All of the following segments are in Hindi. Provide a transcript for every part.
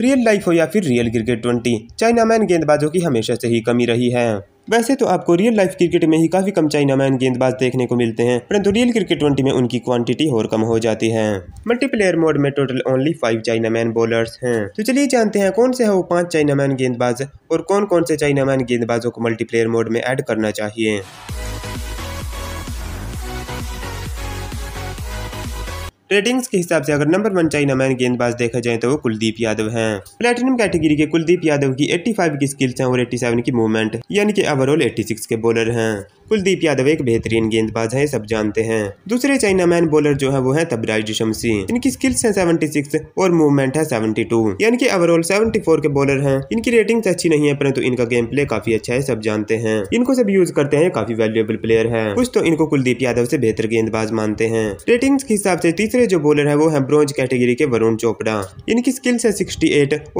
रियल लाइफ हो या फिर real cricket twenty chinaman गेंदबाजों की हमेशा से ही कमी रही है वैसे तो आपको रियल लाइफ क्रिकेट में ही काफी कम चाइना मैन गेंदबाज देखने को मिलते हैं परंतु रियल क्रिकेट ट्वेंटी में उनकी क्वांटिटी और कम हो जाती है मल्टीप्लेयर मोड में total only five chinaman bowlers हैं तो चलिए जानते हैं कौन से है वो पांच चाइना मैन गेंदबाज और कौन कौन से चाइना मैन गेंदबाजों को मल्टीप्लेयर मोड में एड करना चाहिए रेटिंग्स के हिसाब से अगर नंबर वन चाइना मैन गेंदबाज देखा जाए तो वो कुलदीप यादव हैं प्लेटिनम कैटेगरी के कुलदीप यादव की 85 की स्किल्स हैं और 87 की मूवमेंट यानी कि ओवरऑल 86 के बॉलर हैं कुलदीप यादव एक बेहतरीन गेंदबाज हैं सब जानते हैं दूसरे चाइना मैन बॉलर जो है वो है तबराइज शमसी इनकी स्किल्स है 76 और मूवमेंट है 72 यानी कि ओवरऑल 74 के बॉलर हैं इनकी रेटिंग तो अच्छी नहीं है परंतु तो इनका गेम प्ले काफी अच्छा है सब जानते हैं इनको सब यूज करते हैं काफी वैल्यूएबल प्लेयर है कुछ तो इनको कुलदीप यादव से बेहतर गेंदबाज मानते हैं रेटिंग के हिसाब से तीसरे जो बॉलर है वो है ब्रॉन्ज कैटेगरी के वरुण चोपड़ा इनकी स्किल्स है सिक्सटी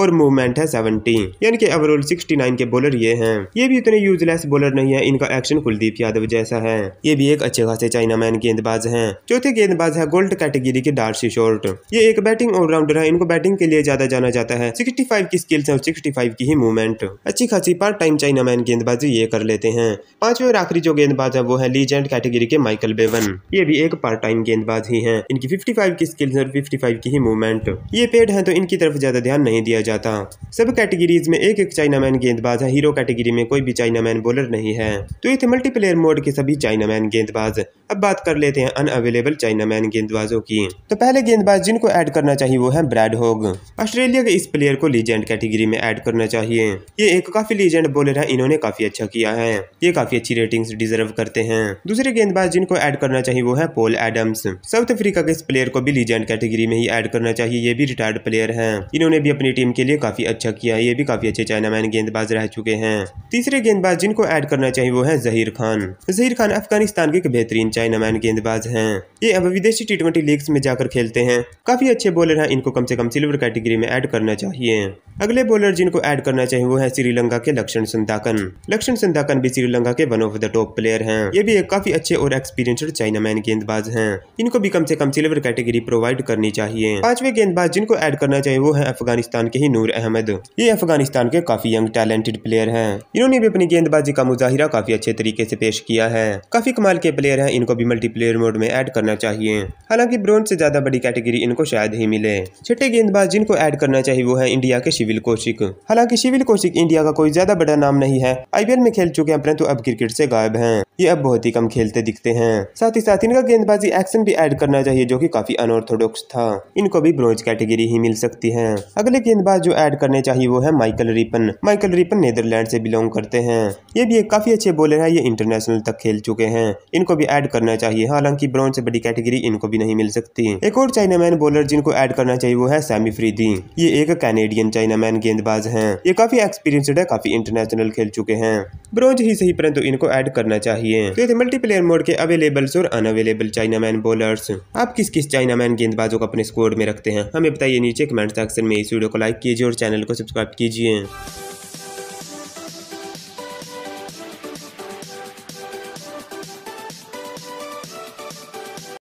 और मूवमेंट है सेवेंटी यानी कि ओवरऑल सिक्सटी के बॉलर ये है ये भी इतने यूजलेस बॉलर नहीं है इनका एक्शन कुलदीप कुलदीप यादव जैसा है ये भी एक अच्छे खासे चाइना मैन गेंदबाज है चौथे गेंदबाज है गोल्ड कैटेगरी के डार्सी शोर्ट ये एक बैटिंग ऑलराउंडर है इनको बैटिंग के लिए ज्यादा जाना जाता है सिक्सटी फाइव की स्किल्स है और सिक्सटी फाइव की ही मूवमेंट अच्छी खासी पार्ट टाइम चाइना मैन गेंदबाजी ये कर लेते हैं पांचवें और आखिरी जो गेंदबाज है वो है लीजेंड कैटेगरी के माइकल बेवन ये भी एक पार्ट टाइम गेंदबाज ही है इनकी फिफ्टी फाइव की स्किल्स और फिफ्टी फाइव की ही मूवमेंट ये पेड है तो इनकी तरफ ज्यादा ध्यान नहीं दिया जाता सब कैटेगरीज में एक एक चाइना मैन गेंदबाज है हीरो कैटेगरी में कोई भी चाइना मैन बॉलर नहीं है तो ये थे मल्टीपल प्लेयर मोड के सभी चाइनामैन गेंदबाज अब बात कर लेते हैं अन अवेलेबल चाइनामैन गेंदबाजों की तो पहले गेंदबाज जिनको ऐड करना चाहिए वो है ब्रैड होग ऑस्ट्रेलिया के इस प्लेयर को लीजेंड कैटेगरी में ऐड करना चाहिए ये एक काफी लीजेंड बॉलर है इन्होंने काफी अच्छा किया है ये काफी अच्छी रेटिंग डिजर्व करते हैं दूसरे गेंदबाज जिनको एड करना चाहिए वो है पोल एडम्स साउथ अफ्रीका के इस प्लेयर को भी लीजेंड कैटेगरी में ही एड करना चाहिए ये भी रिटायर्ड प्लेयर है इन्होंने भी अपनी टीम के लिए काफी अच्छा किया ये भी काफी अच्छे चाइनामैन गेंदबाज रह चुके हैं तीसरे गेंदबाज जिनको एड करना चाहिए वो है जहीर खान खान जहीर खान अफगानिस्तान के एक बेहतरीन चाइनामैन गेंदबाज हैं ये अब विदेशी टी ट्वेंटी लीग में जाकर खेलते हैं काफी अच्छे बॉलर हैं इनको कम से कम सिल्वर कैटेगरी में ऐड करना चाहिए अगले बॉलर जिनको ऐड करना चाहिए वो है श्रीलंका के लक्षण संदाकन लक्षण संदाकन भी श्रीलंका के one of the top player हैं ये भी एक काफी अच्छे और चाइना चाइनामैन गेंदबाज हैं इनको भी कम से कम सिल्वर कैटेगरी प्रोवाइड करनी चाहिए पांचवे गेंदबाज जिनको ऐड करना चाहिए वो है अफगानिस्तान के ही नूर अहमद ये अफगानिस्तान के काफी यंग टैलेंटेड प्लेयर है इन्होंने भी अपनी गेंदबाजी का मुजाहिरा काफी अच्छे तरीके से पेश किया है काफी कमाल के प्लेयर हैं इनको भी मल्टीप्लेयर मोड में ऐड करना चाहिए हालांकि ब्रॉन्ज से ज्यादा बड़ी कैटेगरी इनको शायद ही मिले छठे गेंदबाज जिनको ऐड करना चाहिए वो है इंडिया के शिविल कौशिक हालांकि शिविल कौशिक इंडिया का कोई ज्यादा बड़ा नाम नहीं है आईपीएल में खेल चुके हैं परंतु अब क्रिकेट से गायब है ये अब बहुत ही कम खेलते दिखते हैं साथ ही साथ इनका गेंदबाजी एक्शन भी ऐड करना चाहिए जो की काफी अनऑर्थोडॉक्स था इनको भी ब्रॉन्ज कैटेगरी ही मिल सकती है अगले गेंदबाज जो ऐड करने चाहिए वो है Michael Rippon Michael Rippon Netherland से बिलोंग करते हैं ये भी एक काफी अच्छे बोलर है ये इंटरनेट नेशनल तक खेल चुके हैं इनको भी ऐड करना चाहिए हालांकि ब्रॉन्ज से बड़ी कैटेगरी इनको भी नहीं मिल सकती एक और चाइना मैन बॉलर जिनको ऐड करना चाहिए वो है सैमी फ्रीदी ये एक कैनेडियन चाइना मैन गेंदबाज है ये काफी एक्सपीरियंसड है काफी इंटरनेशनल खेल चुके हैं ब्रॉन्ज ही सही परंतु इनको ऐड करना चाहिए मल्टीप्लेयर तो मोड के अवेलेबल्स और अनअवेलेबल चाइना मैन बॉलर्स आप किस किस चाइना मैन गेंदबाजों को अपने स्कोर में रखते हैं हमें बताइए नीचे कमेंट सेक्शन में इस वीडियो को लाइक कीजिए और चैनल को सब्सक्राइब कीजिए